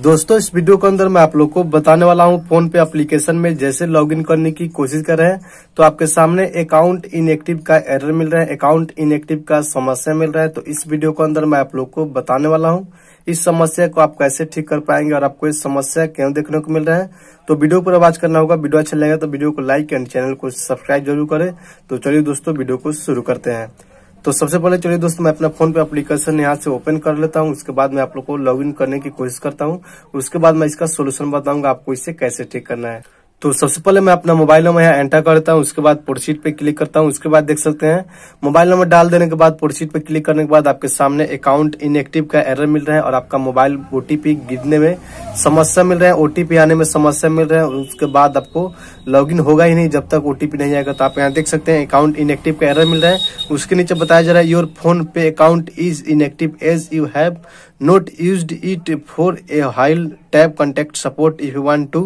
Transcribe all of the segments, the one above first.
दोस्तों इस वीडियो के अंदर मैं आप लोग को बताने वाला हूँ फोन पे एप्लीकेशन में जैसे लॉगिन करने की कोशिश कर रहे हैं तो आपके सामने अकाउंट इनएक्टिव का एरर मिल रहा है अकाउंट इनएक्टिव का समस्या मिल रहा है तो इस वीडियो के अंदर मैं आप लोग को बताने वाला हूँ इस समस्या को आप कैसे ठीक कर पाएंगे और आपको इस समस्या क्यों देखने को मिल रहा है तो वीडियो पर आवाज करना होगा वीडियो अच्छा लगेगा तो वीडियो को लाइक एंड चैनल को सब्सक्राइब जरूर करें तो चलिए दोस्तों वीडियो को शुरू करते हैं तो सबसे पहले चलिए दोस्तों मैं अपना फोन पे एप्लीकेशन यहाँ से ओपन कर लेता हूँ उसके बाद मैं आप लोग को लॉग इन करने की कोशिश करता हूँ उसके बाद मैं इसका सोल्यूशन बताऊंगा आपको इसे कैसे ठीक करना है तो सबसे पहले मैं अपना मोबाइल नंबर यहाँ एंटर करता हूँ उसके बाद पोर्टशीट पे क्लिक करता हूँ उसके बाद देख सकते हैं मोबाइल नंबर डाल देने के बाद पोर्टशीट पे क्लिक करने के बाद आपके सामने अकाउंट इनएक्टिव का एरर मिल रहा है और आपका मोबाइल ओटीपी गिरने में समस्या मिल रहा है ओटीपी आने में समस्या मिल रहा है उसके बाद आपको लॉग होगा ही नहीं जब तक ओटीपी नहीं आएगा तो आप यहाँ देख सकते हैं अकाउंट इनएक्टिव का एरर मिल रहा है उसके नीचे बताया जा रहा है your PhonePe account is inactive as you have not used it for a while tap contact support if you want to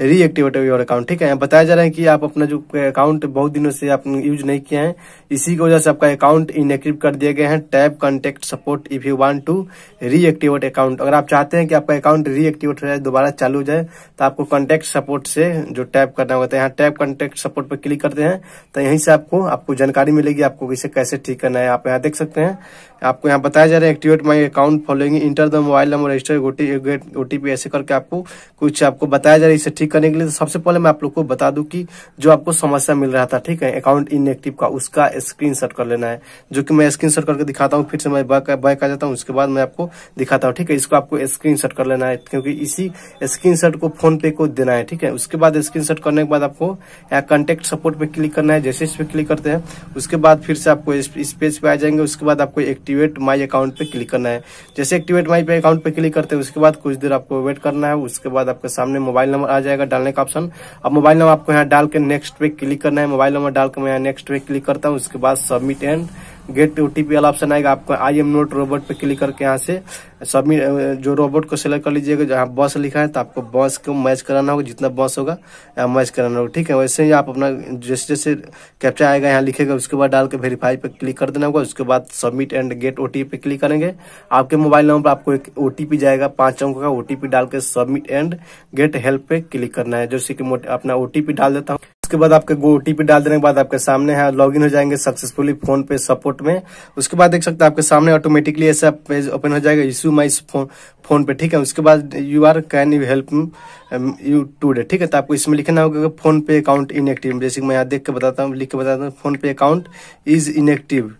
reactivate your account ठीक है बताया जा रहा है कि आप अपना जो अकाउंट बहुत दिनों से आपने यूज नहीं किया है इसी की वजह से आपका अकाउंट इनएक्टिव कर दिए गए हैं tap contact support if you want to reactivate account अगर आप चाहते हैं कि आपका अकाउंट रीएक्टिवेट हो जाए दोबारा चालू हो जाए तो आपको कॉन्टेक्ट सपोर्ट से जो टैप करना होता है तो यहाँ टैप कॉन्टेक्ट सपोर्ट पर क्लिक करते हैं तो यहीं से आपको आपको जानकारी मिलेगी आपको इसे कैसे ठीक करना है आप यहाँ देख सकते हैं आपको यहाँ बताया जा रहा है activate my account following enter the mobile number register OTP ऐसे करके आपको कुछ आपको बताया जा रहा है इसे ठीक करने के लिए तो सबसे पहले मैं आप लोग को बता दू की जो आपको समस्या मिल रहा था ठीक है अकाउंट इनएक्टिव का उसका स्क्रीन कर लेना है जो की मैं स्क्रीन करके दिखाता हूँ फिर से मैं बैक आ जाता हूँ उसके बाद मैं आपको दिखाता हूँ ठीक है इसको आपको स्क्रीन कर लेना है क्योंकि इसी स्क्रीन को फोन पे को देना है ठीक है उसके बाद स्क्रीन करने के बाद आपको कॉन्टेक्ट सपोर्ट पे क्लिक करना है जैसे इस पे क्लिक करते हैं उसके बाद फिर से आपको इस पेज पे आ जाएंगे उसके बाद आपको एक्टिवेट माय अकाउंट पे क्लिक करना है जैसे एक्टिव एक्टिवेट माई पे अकाउंट पे क्लिक करते हैं उसके बाद कुछ देर आपको वेट करना है उसके बाद आपके सामने मोबाइल नंबर आ जाएगा डालने का ऑप्शन अब मोबाइल नंबर आपको यहाँ डाल के नेक्स्ट पे क्लिक करना है मोबाइल नंबर डाल के मैं यहाँ नेक्स्ट पे क्लिक करता हूँ उसके बाद सबमिट एंड गेट ओटीपी वाला ऑप्शन आएगा आपको आई एम नोट रोबोट पे क्लिक करके यहाँ से सबमिट जो रोबोट को सिलेक्ट कर लीजिएगा जहाँ बस लिखा है तो आपको बस को मैच कराना होगा जितना बस होगा यहाँ मैच कराना होगा ठीक है वैसे ही आप अपना जैसे जैसे कैप्चा आएगा यहाँ लिखेगा उसके बाद डाल के वेरीफाई पे क्लिक कर देना होगा उसके बाद सबमिट एंड गेट ओ पे क्लिक करेंगे आपके मोबाइल नंबर पर आपको एक ओ जाएगा पांच अंक का ओ डाल के सबमिट एंड गेट हेल्प पे क्लिक करना है जैसे कि अपना ओ डाल देता हूँ उसके बाद आपके ओटीपी डाल देने के बाद आपके सामने है लॉग हो जाएंगे सक्सेसफुली फोन पे सपोर्ट में उसके बाद देख सकते हैं आपके सामने ऑटोमेटिकली ऐसा पेज ओपन हो जाएगा इशू माई फोन फोन पे ठीक है उसके बाद you are can you help you today ठीक है तो आपको इसमें लिखना होगा फोन पे अकाउंट इनएक्टिव जैसे मैं यहाँ देख के बताता हूँ लिख के बताता हूँ PhonePe account is inactive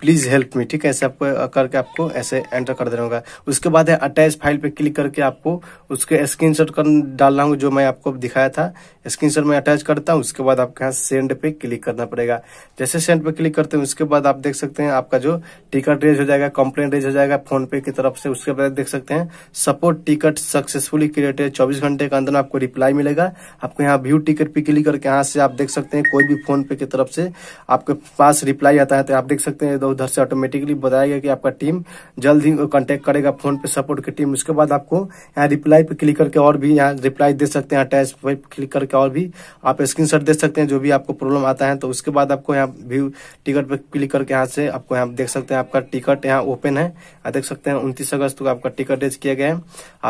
please help me ठीक है ऐसे आपको करके आपको ऐसे एंटर कर देना होगा उसके बाद है अटैच फाइल पे क्लिक करके आपको उसके स्क्रीन शॉट कर डालना होगा जो मैं आपको दिखाया था स्क्रीन शॉट में अटैच करता हूँ उसके बाद आपके यहाँ सेंड पे क्लिक करना पड़ेगा जैसे सेंड पे क्लिक करते हैं उसके बाद आप देख सकते हैं आपका जो टिकट रेज हो जाएगा कंप्लेन रेज हो जाएगा फोन पे की तरफ से उसके बाद देख सकते हैं सपोर्ट टिकट सक्सेसफुली क्रिएटेड चौबीस घंटे के अंदर आपको रिप्लाई मिलेगा आपको यहाँ व्यू टिकट पे क्लिक करके यहाँ से आप देख सकते हैं कोई भी फोन पे की तरफ से आपके पास रिप्लाई आता है तो आप देख सकते हैं उधर से ऑटोमेटिकली बताएगा कि आपका टीम जल्द ही कॉन्टेक्ट करेगा फोन पे सपोर्ट की टीम उसके बाद आपको यहाँ रिप्लाई पे क्लिक करके और भी यहाँ रिप्लाई दे सकते हैं अटैच पे क्लिक करके और भी आप स्क्रीन दे सकते हैं जो भी आपको प्रॉब्लम आता है तो उसके बाद आपको यहाँ व्यू टिकट पे क्लिक करके यहाँ से आपको यहाँ देख सकते हैं आपका टिकट यहाँ ओपन है यहाँ देख सकते हैं उन्तीस अगस्त को आपका टिकट रेज किया गया है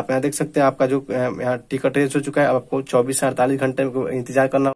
आप यहाँ देख सकते हैं आपका जो यहाँ टिकट रेज हो चुका है आपको चौबीस से अड़तालीस घंटे इंतजार करना